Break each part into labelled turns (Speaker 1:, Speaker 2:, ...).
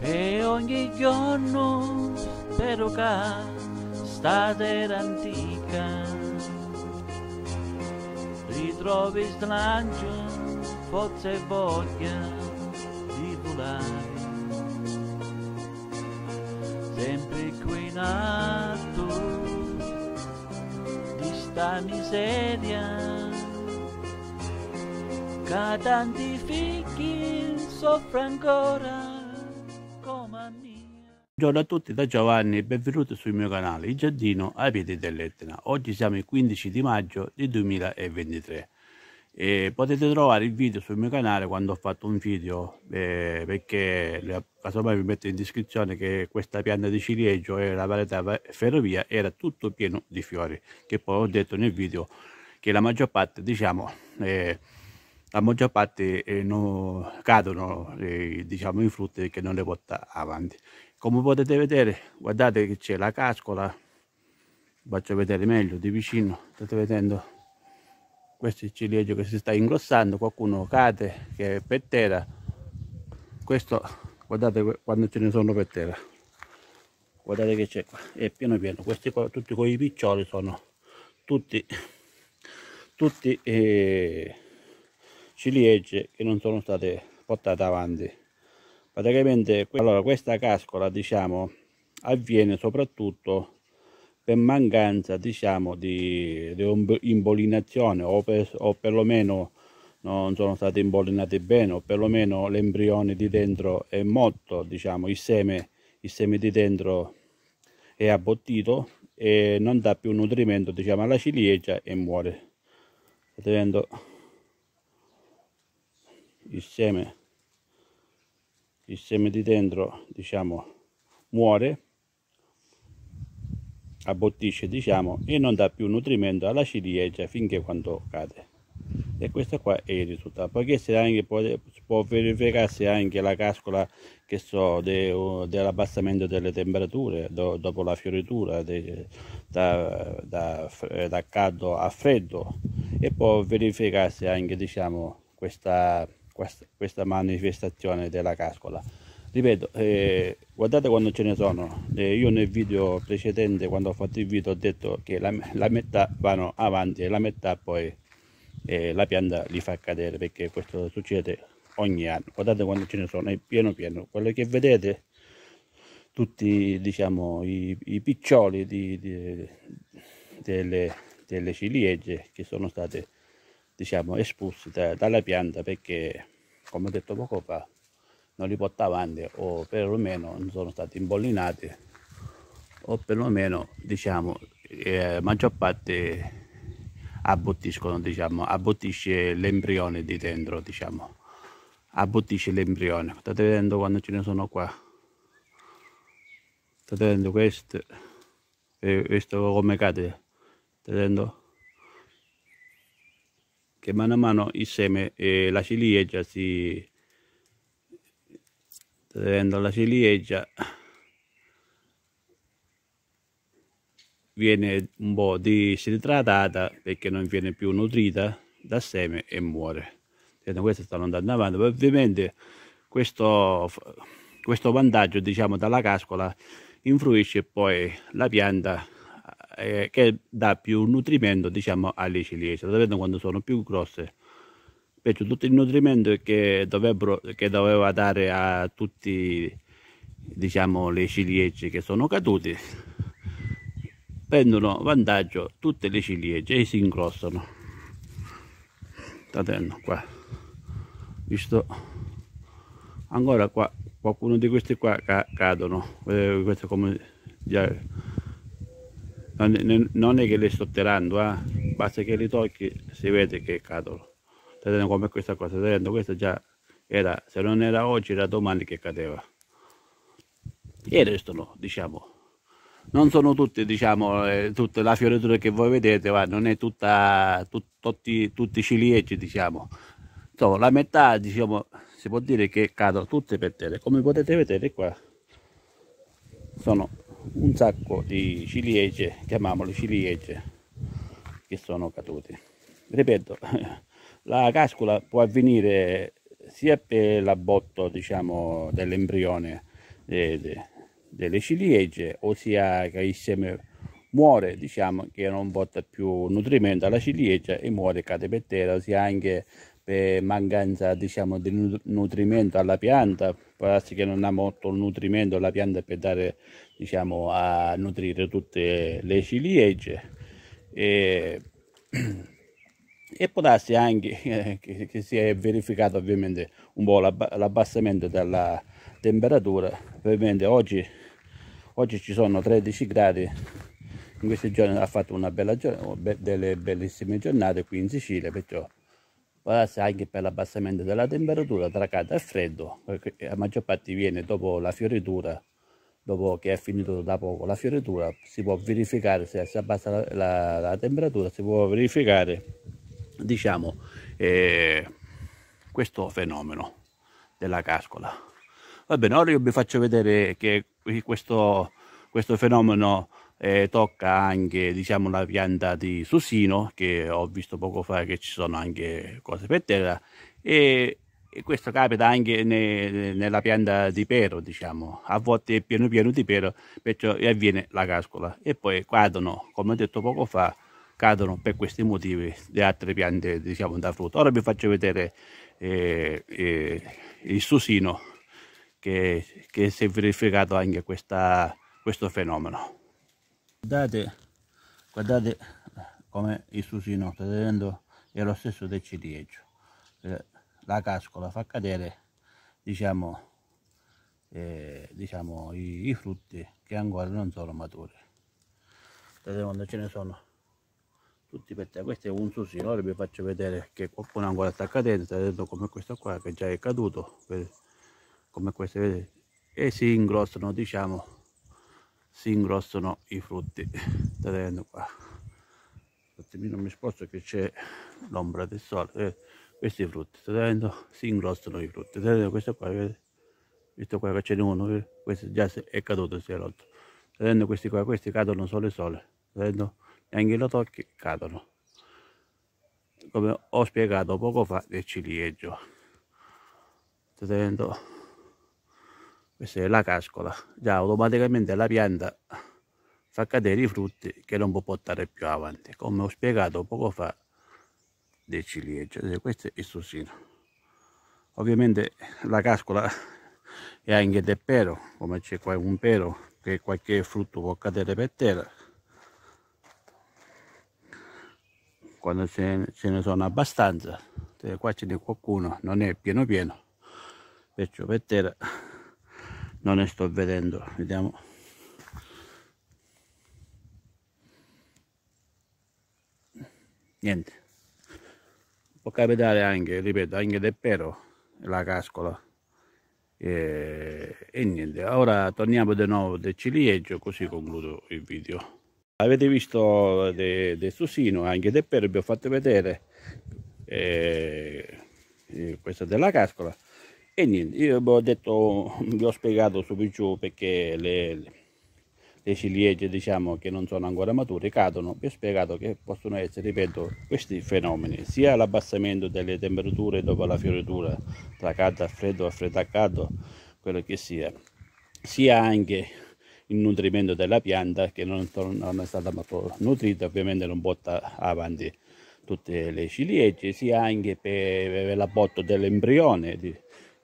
Speaker 1: e ogni giorno peruca state antica ritrovi slancio forza e voglia di volare sempre qui in alto di sta miseria che tanti fichi soffre ancora Buongiorno a tutti da Giovanni e benvenuti sul mio canale Il Giardino ai piedi dell'Etna. Oggi siamo il 15 di maggio del 2023 e potete trovare il video sul mio canale quando ho fatto un video eh, perché casomai vi metto in descrizione che questa pianta di ciliegio e la varietà ferrovia era tutto pieno di fiori che poi ho detto nel video che la maggior parte diciamo eh, la maggior parte eh, non, cadono eh, diciamo i frutti che non le porta avanti come potete vedere guardate che c'è la cascola faccio vedere meglio di vicino state vedendo questo è il ciliegio che si sta ingrossando qualcuno cade che è per terra questo guardate quando ce ne sono per terra guardate che c'è qua è pieno pieno questi qua tutti quei piccioli sono tutti tutti eh, ciliegie che non sono state portate avanti praticamente allora, questa cascola diciamo avviene soprattutto per mancanza diciamo di, di imbollinazione o, o perlomeno non sono state imbollinate bene o perlomeno l'embrione di dentro è morto diciamo il seme, il seme di dentro è abbottito e non dà più nutrimento diciamo alla ciliegia e muore vedendo il seme il seme di dentro diciamo muore abbottisce diciamo e non dà più nutrimento alla ciliegia cioè, finché quando cade e questo qua è il risultato poi si, anche, può, può verificarsi anche la cascola che so de, dell'abbassamento delle temperature do, dopo la fioritura de, da, da, da caldo a freddo e può verificarsi anche diciamo questa questa, manifestazione della cascola ripeto eh, guardate quando ce ne sono eh, io nel video precedente quando ho fatto il video ho detto che la, la metà vanno avanti e la metà poi eh, la pianta li fa cadere perché questo succede ogni anno guardate quando ce ne sono è pieno pieno quello che vedete tutti diciamo i, i piccioli di, di, delle, delle ciliegie che sono state diciamo, espulsi da, dalla pianta perché, come ho detto poco fa, non li porta avanti o perlomeno non sono stati imbollinati o perlomeno, diciamo, eh, maggior parte abbottiscono, diciamo, abbottisce l'embrione di dentro, diciamo, abbottisce l'embrione. State vedendo quando ce ne sono qua? State vedendo queste, e eh, questo come cade? State vedendo? che mano a mano il seme e la ciliegia si tenendo la ciliegia viene un po' disidratata perché non viene più nutrita dal seme e muore queste stanno andando avanti ovviamente questo, questo vantaggio diciamo dalla cascola influisce poi la pianta eh, che dà più nutrimento diciamo, alle ciliegie, soprattutto quando sono più grosse. Perciò tutto il nutrimento che, dovrebbero che doveva dare a tutti diciamo, le ciliegie che sono cadute, prendono vantaggio tutte le ciliegie e si incrostano. Tatendo qua, visto? Ancora qua, qualcuno di questi qua cadono, vedete eh, questo come... Già, non, è che le sto tirando eh? basta che li tocchi si vede che cadono vedete come questa cosa vedendo questa già era se non era oggi era domani che cadeva e restano diciamo non sono tutte diciamo eh, tutta la fioritura che voi vedete ma non è tutta tut, tutti, tutti ciliegi diciamo insomma la metà diciamo si può dire che cadono tutte per terra come potete vedere qua sono un sacco di ciliegie, chiamiamole ciliegie, che sono cadute. Ripeto, la cascola può avvenire sia per l'abbotto diciamo, dell'embrione de, de, delle ciliegie, ossia che il seme muore, diciamo che non porta più nutrimento alla ciliegia e muore, cade per terra, ossia anche per mancanza diciamo, di nutrimento alla pianta, può darsi che non ha molto nutrimento alla pianta per dare diciamo, a nutrire tutte le ciliegie e, e può darsi anche che, che, si è verificato ovviamente un po' l'abbassamento della temperatura, ovviamente oggi, oggi ci sono 13 gradi in questi giorni ha fatto una bella giornata, delle bellissime giornate qui in Sicilia, perciò vale anche per l'abbassamento della temperatura tra caldo e freddo, perché la maggior parte viene dopo la fioritura, dopo che è finito da poco la fioritura, si può verificare se si abbassa la, la, la temperatura, si può verificare diciamo eh, questo fenomeno della cascola. Va bene, ora io vi faccio vedere che questo, questo fenomeno eh, tocca anche diciamo la pianta di susino che ho visto poco fa che ci sono anche cose per terra e, e questo capita anche ne, nella pianta di pero diciamo a volte piano pieno di pero perciò avviene la cascola e poi cadono come ho detto poco fa cadono per questi motivi le altre piante diciamo da frutto ora vi faccio vedere eh, eh, il susino che, che si è verificato anche questa, questo fenomeno guardate, guardate come il susino sta vedendo è lo stesso del ciliegio eh, la cascola fa cadere diciamo, eh, diciamo i, i, frutti che ancora non sono maturi vedete quando ce ne sono tutti per te questo è un susino ora vi faccio vedere che qualcuno ancora sta cadendo sta vedendo come questo qua che già è caduto come questo vedete e si ingrossano diciamo si ingrossano i frutti state vedendo qua un attimino mi sposto che c'è l'ombra del sole eh, questi frutti state vedendo si ingrossano i frutti state vedendo questo qua vedete? visto qua che ce n'è uno questo già è caduto si è rotto state vedendo questi qua questi cadono sole sole state vedendo neanche lo tocchi cadono come ho spiegato poco fa del ciliegio state vedendo questa è la cascola, già automaticamente la pianta fa cadere i frutti che non può portare più avanti, come ho spiegato poco fa dei ciliegia, questo è il sussino. Ovviamente la cascola è anche del pero, come c'è qua un pero, che qualche frutto può cadere per terra, quando ce ne, sono abbastanza, qua ce n'è qualcuno, non è pieno pieno, perciò per terra non ne sto vedendo vediamo niente può capitare anche ripeto anche del pero la cascola e, e, niente ora torniamo di nuovo del ciliegio così concludo il video avete visto del susino anche del pero vi ho fatto vedere eh, eh questa della cascola e niente io vi boh, ho detto vi ho spiegato su giù perché le, le, ciliegie diciamo che non sono ancora mature cadono vi ho spiegato che possono essere ripeto questi fenomeni sia l'abbassamento delle temperature dopo la fioritura tra caldo a freddo a freddo a caldo quello che sia sia anche il nutrimento della pianta che non, non è stata molto nutrita ovviamente non porta avanti tutte le ciliegie sia anche per, per l'abbotto dell'embrione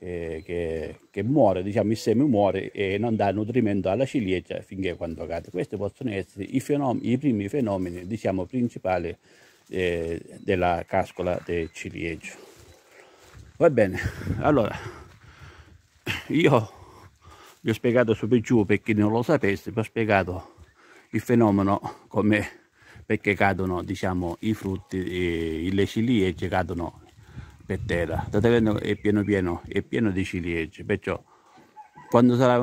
Speaker 1: eh, che, che, muore, diciamo il seme muore e non dà nutrimento alla ciliegia finché quando cade. Questi possono essere i, fenomeni, i primi fenomeni diciamo, principali eh, della cascola del ciliegio. Va bene, allora io vi ho spiegato su per giù per chi non lo sapesse, vi ho spiegato il fenomeno come perché cadono diciamo, i frutti, eh, le ciliegie cadono per terra. L'aterreno è pieno pieno, è pieno di ciliegie, perciò quando sarà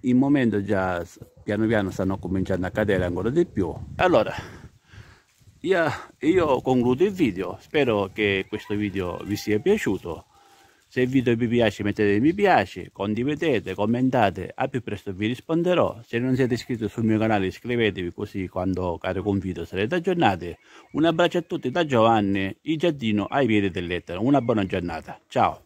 Speaker 1: il momento, già piano piano stanno cominciando a cadere ancora di più. Allora, io, io concludo il video, spero che questo video vi sia piaciuto se il video vi piace mettete mi piace, condividete, commentate, a più presto vi risponderò. Se non siete iscritti sul mio canale iscrivetevi così quando carico un video sarete aggiornati. Un abbraccio a tutti da Giovanni, il giardino ai piedi dell'Etna. Una buona giornata, ciao!